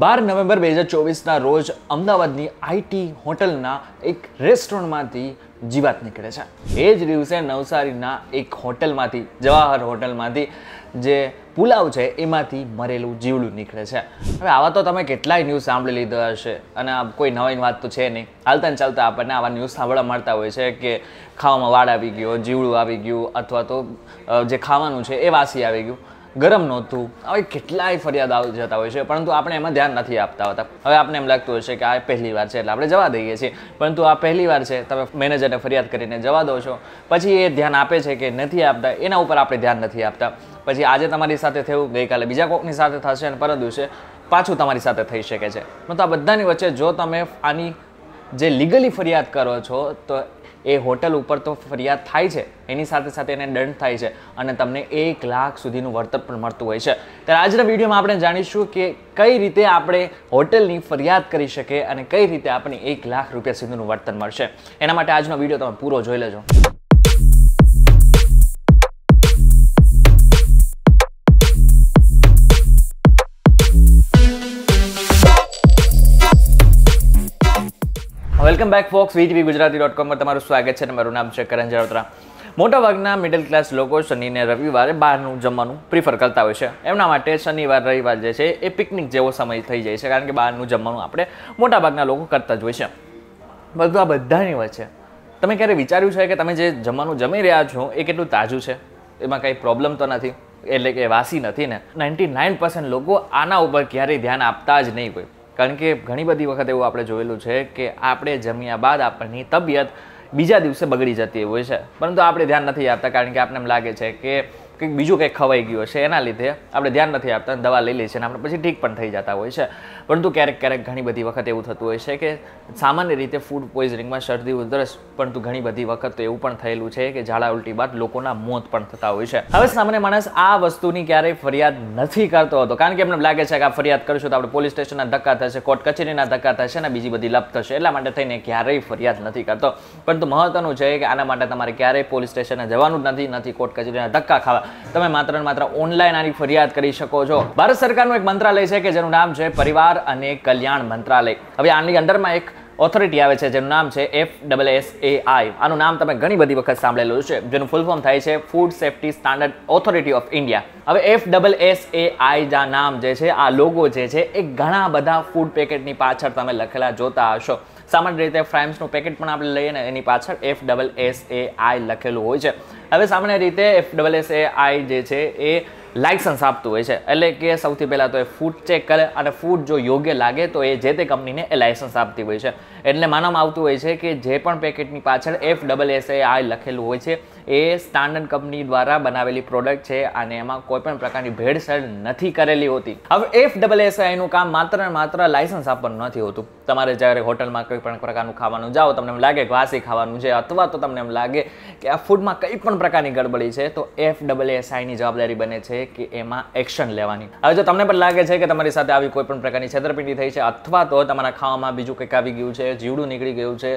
બાર November બે હજાર ચોવીસના રોજ અમદાવાદની આઈટી હોટલના એક રેસ્ટોરન્ટમાંથી જીવાત નીકળે છે એ જ દિવસે નવસારીના એક હોટલમાંથી જવાહર હોટલમાંથી જે પુલાવ છે એમાંથી મરેલું જીવડું નીકળે છે હવે આવા તો તમે કેટલાય ન્યૂઝ સાંભળી લીધા હશે અને કોઈ નવી વાત તો છે નહીં હાલતા ચાલતા આપણને આવા ન્યૂઝ સાંભળવા મળતા હોય છે કે ખાવામાં વાળ આવી ગયો જીવડું આવી ગયું અથવા તો જે ખાવાનું છે એ વાસી આવી ગયું ગરમ નહોતું આવી કેટલાય ફરિયાદ આવી જતા હોય છે પરંતુ આપણે એમાં ધ્યાન નથી આપતા હોતા હવે આપણે એમ લાગતું હશે કે આ પહેલી વાર છે એટલે આપણે જવા દઈએ છીએ પરંતુ આ પહેલી વાર છે તમે મેનેજરને ફરિયાદ કરીને જવા દો છો પછી એ ધ્યાન આપે છે કે નથી આપતા એના ઉપર આપણે ધ્યાન નથી આપતા પછી આજે તમારી સાથે થયું ગઈકાલે બીજા કોકની સાથે થશે અને પરત દિવસે પાછું તમારી સાથે થઈ શકે છે તો આ બધાની વચ્ચે જો તમે આની જે લીગલી ફરિયાદ કરો છો તો એ હોટલ ઉપર તો ફરિયાદ થાય છે એની સાથે સાથે એને દંડ થાય છે અને તમને એક લાખ સુધીનું વળતર પણ મળતું હોય છે ત્યારે આજના વિડીયોમાં આપણે જાણીશું કે કઈ રીતે આપણે હોટલની ફરિયાદ કરી શકીએ અને કઈ રીતે આપણે એક લાખ રૂપિયા સુધીનું વળતર મળશે એના માટે આજનો વિડીયો તમે પૂરો જોઈ લેજો welcome back folks VTV Gujarati dot com પર તમારું સ્વાગત છે મારું નામ છે કરણ જરોત્રા ભાગના મિડલ ક્લાસ લોકો શનિને રવિવારે બહારનું જમવાનું પ્રિફર કરતા હોય છે એમના માટે શનિવાર રવિવાર જે છે એ પિકનિક જેવો સમય થઈ જાય છે કારણ કે બહારનું જમવાનું આપણે મોટાભાગના લોકો કરતા જ હોય છે બધું આ બધાની વચ્ચે તમે ક્યારે વિચાર્યું છે કે તમે જે જમવાનું જમી રહ્યા છો એ કેટલું તાજું છે એમાં કંઈ પ્રોબ્લેમ તો નથી એટલે કે વાસી નથી ને નાઇન્ટી નાઇન પર્સન્ટ લોકો આના ઉપર ક્યારેય ધ્યાન આપતા જ નહીં કોઈ કારણ કે ઘણી બધી વખત એવું આપણે જોયેલું છે કે આપણે જમ્યા બાદ આપણની તબિયત બીજા દિવસે બગડી જતી હોય છે પરંતુ આપણે ધ્યાન નથી આપતા કારણ કે આપણને એમ લાગે છે કે કંઈક બીજું કંઈક ખવાઈ ગયું હશે એના લીધે આપણે ધ્યાન નથી આપતા દવા લઈ લઈએ છીએ અને આપણે પછી ઠીક પણ થઈ જતા હોય છે પરંતુ ક્યારેક ક્યારેક ઘણી બધી વખત એવું થતું હોય છે કે સામાન્ય રીતે ફૂડ પોઈઝનિંગમાં શરદી ઉધરસ પરંતુ ઘણી બધી વખત એવું પણ થયેલું છે કે ઝાડા ઉલટી બાદ લોકોના મોત પણ થતા હોય છે હવે સામાન્ય માણસ આ વસ્તુની ક્યારેય ફરિયાદ નથી કરતો હતો કારણ કે એમને લાગે છે કે આ ફરિયાદ કરશું તો આપણે પોલીસ સ્ટેશનના ધક્કા થશે કોર્ટ કચેરીના ધક્કા થશે અને બીજી બધી લપ થશે એટલા માટે થઈને ક્યારેય ફરિયાદ નથી કરતો પરંતુ મહત્વનું છે કે આના માટે તમારે ક્યારેય પોલીસ સ્ટેશને જવાનું જ નથી નથી કોર્ટ કચેરીના ધક્કા ખાવા તમે માત્ર ને માત્ર ઓનલાઈન આની ફરિયાદ કરી શકો છો ભારત સરકારનું એક મંત્રાલય છે કે જેનું નામ છે પરિવાર અને કલ્યાણ મંત્રાલય હવે આની અંડરમાં એક ઓથોરિટી આવે છે જેનું નામ છે F double S A I આનું નામ તમે ઘણી બધી વખત સાંભળેલું છે જેનું ફૂલ ફોર્મ થાય છે food safety standard authority of India હવે F double S A I જા નામ જે છે આ લોગો જે છે એ ઘણા બધા ફૂડ પેકેટની પાછળ તમે લખેલા જોતા હશો સામાન્ય રીતે ફ્રાઇમ્સનું પેકેટ પણ આપણે લઈએ ને એની પાછળ F double S A I લખેલું હોય છે હવે સામાન્ય રીતે F double S A I જે છે એ લાઇસન્સ આપતું હોય છે એટલે કે સૌથી પહેલાં તો એ ફૂડ ચેક કરે અને ફૂડ જો યોગ્ય લાગે તો એ જે તે કંપનીને એ લાઇસન્સ આપતી હોય છે એટલે માનવામાં આવતું હોય છે કે જે પણ પેકેટની પાછળ F double S A I લખેલું હોય છે એ સ્ટાન્ડર્ડ કંપની દ્વારા બનાવેલી પ્રોડક્ટ છે અને એમાં કોઈ પણ પ્રકારની ભેળસેળ નથી કરેલી હોતી હવે એફ ડબલ એસઆઈનું કામ માત્ર ને માત્ર લાયસન્સ આપવાનું નથી હોતું તમારે જ્યારે હોટલમાં કોઈ પણ પ્રકારનું ખાવાનું જાઓ તમને એમ લાગે વાસી ખાવાનું છે અથવા તો તમને એમ લાગે કે આ ફૂડમાં કંઈ પણ પ્રકારની ગડબડી છે તો એફ ડબલ એસઆઈની જવાબદારી બને છે કે એમાં એક્શન લેવાની હવે જો તમને પણ લાગે છે કે તમારી સાથે આવી કોઈ પણ પ્રકારની છેતરપિંડી થઈ છે અથવા તો તમારા ખાવામાં બીજું કંઈક આવી ગયું છે જીવડું નીકળી ગયું છે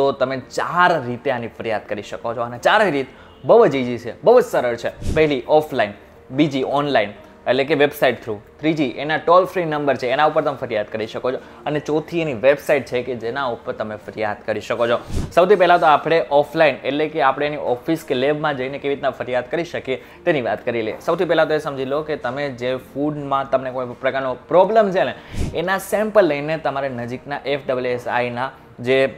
તો તમે ચાર રીતે આની ફરિયાદ કરી શકો છો અને ચારેય રીત બહુ જ ઇઝી છે બહુ જ સરળ છે પહેલી ઓફલાઈન બીજી ઓનલાઈન એટલે કે વેબસાઇટ થ્રુ ત્રીજી એના ટોલ ફ્રી નંબર છે એના ઉપર તમે ફરિયાદ કરી શકો છો અને ચોથી એની વેબસાઇટ છે કે જેના ઉપર તમે ફરિયાદ કરી શકો છો સૌથી પહેલાં તો આપણે ઓફલાઈન એટલે કે આપણે એની ઓફિસ કે લેબમાં જઈને કેવી રીતના ફરિયાદ કરી શકીએ તેની વાત કરી લઈએ સૌથી પહેલાં તો એ સમજી લો કે તમે જે ફૂડમાં તમને કોઈ પ્રકારનો પ્રોબ્લેમ છે ને એના સેમ્પલ લઈને તમારે નજીકના એફ આઈના જે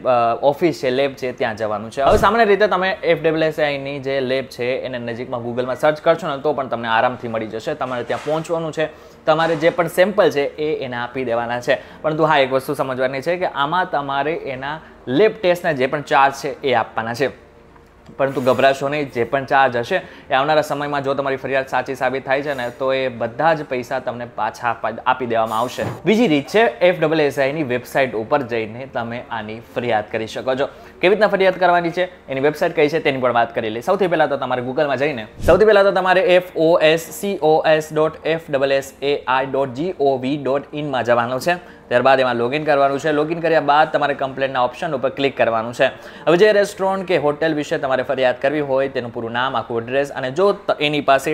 ઓફિસ છે લેબ છે ત્યાં જવાનું છે હવે સામાન્ય રીતે તમે એફ ડબલ્યુએસઆઈની જે લેબ છે એને નજીકમાં ગૂગલમાં સર્ચ કરશો ને તો પણ તમને આરામથી મળી જશે તમારે ત્યાં પહોંચવાનું છે તમારે જે પણ સેમ્પલ છે એ એને આપી દેવાના છે પરંતુ હા એક વસ્તુ સમજવાની છે કે આમાં તમારે એના લેબ ટેસ્ટના જે પણ ચાર્જ છે એ આપવાના છે પરંતુ ગભરાશો નહીં જે પણ ચાર્જ હશે એ આવનારા સમયમાં જો તમારી ફરિયાદ સાચી સાબિત થાય છે ને તો એ બધા જ પૈસા તમને પાછા આપી દેવામાં આવશે બીજી રીત છે એફ ડબલ એસઆઈની વેબસાઇટ ઉપર જઈને તમે આની ફરિયાદ કરી શકો છો કેવી રીતના ફરિયાદ કરવાની છે એની વેબસાઇટ કઈ છે તેની પણ વાત કરી લે સૌથી પહેલાં તો તમારે ગૂગલમાં જઈને સૌથી પહેલા તો તમારે F O S C O S dot F double S A I dot G O V dot ઇનમાં જવાનું છે ત્યારબાદ એમાં લોગિન કરવાનું છે લોગિન કર્યા બાદ તમારે કમ્પ્લેનના ઓપ્શન ઉપર ક્લિક કરવાનું છે હવે જે રેસ્ટોરન્ટ કે હોટેલ વિશે તમારે ફરિયાદ કરવી હોય તેનું પૂરું નામ આખું એડ્રેસ અને જો એની પાસે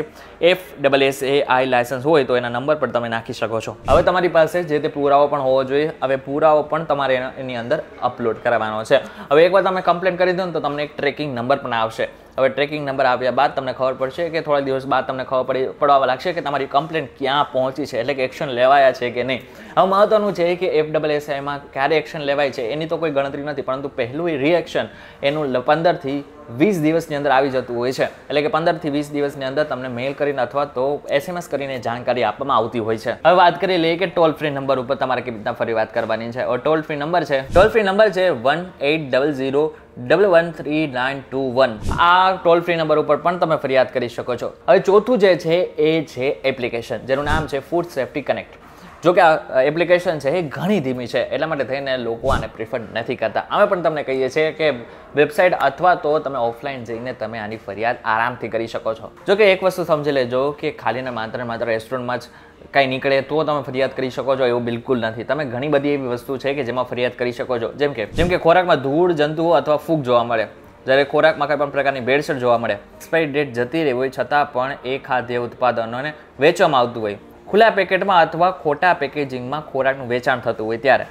F double S A I licence હોય તો એના નંબર પર તમે નાખી શકો છો હવે તમારી પાસે જે તે પુરાવો પણ હોવો જોઈએ હવે પુરાવો પણ તમારે એની અંદર અપલોડ કરવાનો છે હવે એક એકવાર તમે કમ્પ્લેન કરી દો ને તો તમને એક ટ્રેકિંગ નંબર પણ આવશે હવે ટ્રેકિંગ નંબર આવ્યા બાદ તમને ખબર પડશે કે થોડા દિવસ બાદ તમને ખબર પડી પડવા લાગશે કે તમારી કમ્પ્લેન ક્યાં પહોંચી છે એટલે કે એક્શન લેવાયા છે કે નહીં હવે મહત્વનું છે કે એફ ડબલ એસઆઈમાં ક્યારે એક્શન લેવાય છે એની તો કોઈ ગણતરી નથી પરંતુ પહેલું રિએક્શન એનું પંદરથી વીસ દિવસની અંદર આવી જતું હોય છે એટલે કે પંદરથી વીસ દિવસની અંદર તમને મેલ કરીને અથવા તો એસએમએસ કરીને જાણકારી આપવામાં આવતી હોય છે હવે વાત કરી લઈએ કે ટોલ ફ્રી નંબર ઉપર તમારે કેવી રીતના ફરી વાત કરવાની છે ટોલ ફ્રી નંબર છે ટોલ ફ્રી નંબર છે one eight double zero double one three nine two one આ ટોલ ફ્રી નંબર ઉપર પણ તમે ફરિયાદ કરી શકો છો હવે ચોથું જે છે એ છે એપ્લિકેશન જેનું નામ છે ફૂડ સેફ્ટી કનેક્ટ જો કે આ એપ્લિકેશન છે એ ઘણી ધીમી છે એટલા માટે થઈને લોકો આને પ્રિફર નથી કરતા અમે પણ તમને કહીએ છીએ કે વેબસાઇટ અથવા તો તમે ઓફલાઈન જઈને તમે આની ફરિયાદ આરામથી કરી શકો છો જો કે એક વસ્તુ સમજી લેજો કે ખાલીને માત્ર માત્ર રેસ્ટોરન્ટમાં જ કંઈ નીકળે તો તમે ફરિયાદ કરી શકો છો એવું બિલકુલ નથી તમે ઘણી બધી એવી વસ્તુ છે કે જેમાં ફરિયાદ કરી શકો છો જેમ કે જેમ કે ખોરાકમાં ધૂળ જંતુઓ અથવા ફૂગ જોવા મળે જ્યારે ખોરાકમાં કંઈ પણ પ્રકારની ભેળસેળ જોવા મળે એક્સપાયરી ડેટ જતી રહી હોય છતાં પણ એ ખાદ્ય ઉત્પાદનોને વેચવામાં આવતું હોય ખુલ્લા પેકેટમાં અથવા ખોટા પેકેજિંગમાં ખોરાકનું વેચાણ થતું હોય ત્યારે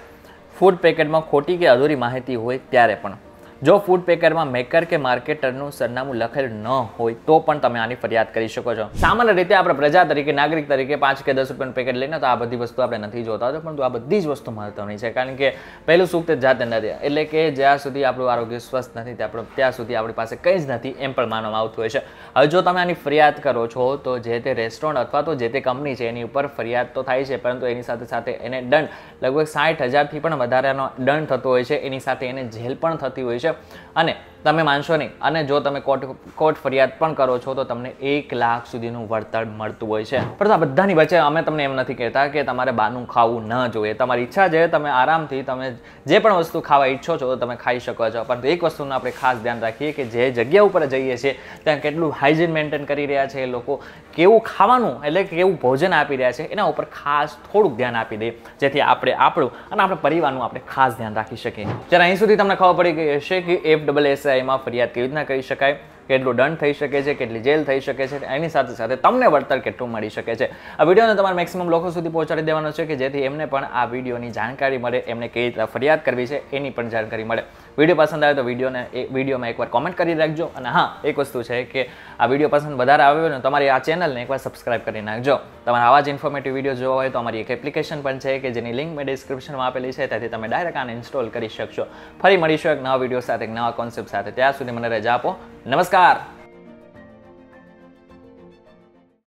ફૂડ પેકેટમાં ખોટી કે અધૂરી માહિતી હોય ત્યારે પણ જો ફૂડ પેકરમાં મેકર કે માર્કેટરનું સરનામું લખેલું ન હોય તો પણ તમે આની ફરિયાદ કરી શકો છો સામાન્ય રીતે આપણે પ્રજા તરીકે નાગરિક તરીકે પાંચ કે દસ રૂપિયાનું પેકેટ લઈને તો આ બધી વસ્તુ આપણે નથી જોતા હોતા પરંતુ આ બધી જ વસ્તુ મહત્વની છે કારણ કે પહેલું સુખ તે જાતે નથી એટલે કે જ્યાં સુધી આપણું આરોગ્ય સ્વસ્થ નથી ત્યાં ત્યાં સુધી આપણી પાસે કંઈ જ નથી એમ પણ માનવામાં આવતું હોય છે હવે જો તમે આની ફરિયાદ કરો છો તો જે તે રેસ્ટોરન્ટ અથવા તો જે તે કંપની છે એની ઉપર ફરિયાદ તો થાય છે પરંતુ એની સાથે સાથે એને દંડ લગભગ સાઠ હજારથી પણ વધારાનો દંડ થતો હોય છે એની સાથે એને જેલ પણ થતી હોય છે છે અને તમે માનશો નહીં અને જો તમે કોર્ટ કોર્ટ ફરિયાદ પણ કરો છો તો તમને એક લાખ સુધીનું વળતર મળતું હોય છે પરંતુ આ બધાની વચ્ચે અમે તમને એમ નથી કહેતા કે તમારે બહારનું ખાવું ન જોઈએ તમારી ઈચ્છા છે તમે આરામથી તમે જે પણ વસ્તુ ખાવા ઈચ્છો છો તો તમે ખાઈ શકો છો પરંતુ એક વસ્તુનું આપણે ખાસ ધ્યાન રાખીએ કે જે જગ્યા ઉપર જઈએ છીએ ત્યાં કેટલું હાઇજીન મેન્ટેન કરી રહ્યા છે એ લોકો કેવું ખાવાનું એટલે કેવું ભોજન આપી રહ્યા છે એના ઉપર ખાસ થોડુંક ધ્યાન આપી દે જેથી આપણે આપણું અને આપણા પરિવારનું આપણે ખાસ ધ્યાન રાખી શકીએ જ્યારે અહીં સુધી તમને ખબર પડી ગઈ હશે કે એફ ડબલ એસઆઈ વ્યવસાયમાં ફરિયાદ કેવી રીતના કરી શકાય કેટલો દંડ થઈ શકે છે કેટલી જેલ થઈ શકે છે એની સાથે સાથે તમને વળતર કેટલું મળી શકે છે આ વિડીયોને તમારે મેક્સિમમ લોકો સુધી પહોંચાડી દેવાનો છે કે જેથી એમને પણ આ વિડીયોની જાણકારી મળે એમને કઈ રીતે ફરિયાદ કરવી છે એની પણ જાણકારી મળે વિડીયો પસંદ આવે તો વિડીયોને એ વિડીયોમાં એકવાર કોમેન્ટ કરી રાખજો અને હા એક વસ્તુ છે કે આ વિડીયો પસંદ વધારે આવ્યો ને તમારી આ ચેનલને એકવાર સબસ્ક્રાઇબ કરી નાખજો તમારે આવા જ ઇન્ફોર્મેટિવ વિડીયો જોવા હોય તો અમારી એક એપ્લિકેશન પણ છે કે જેની લિંક મેં ડિસ્ક્રિપ્શનમાં આપેલી છે ત્યાંથી તમે ડાયરેક્ટ આને ઇન્સ્ટોલ કરી શકશો ફરી મળીશું એક નવા વિડીયો સાથે એક નવા કોન્સેપ્ટ સાથે ત્યાં સુધી મને રજા આપો નમસ્કાર